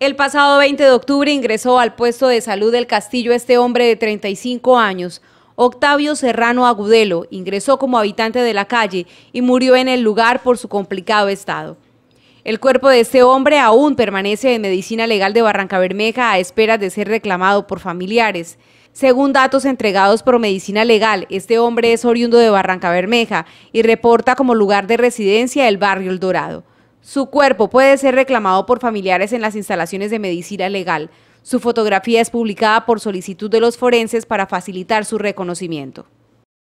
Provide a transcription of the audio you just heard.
El pasado 20 de octubre ingresó al puesto de salud del Castillo este hombre de 35 años. Octavio Serrano Agudelo ingresó como habitante de la calle y murió en el lugar por su complicado estado. El cuerpo de este hombre aún permanece en medicina legal de Barranca Bermeja a espera de ser reclamado por familiares. Según datos entregados por Medicina Legal, este hombre es oriundo de Barranca Bermeja y reporta como lugar de residencia el barrio El Dorado. Su cuerpo puede ser reclamado por familiares en las instalaciones de medicina legal. Su fotografía es publicada por solicitud de los forenses para facilitar su reconocimiento.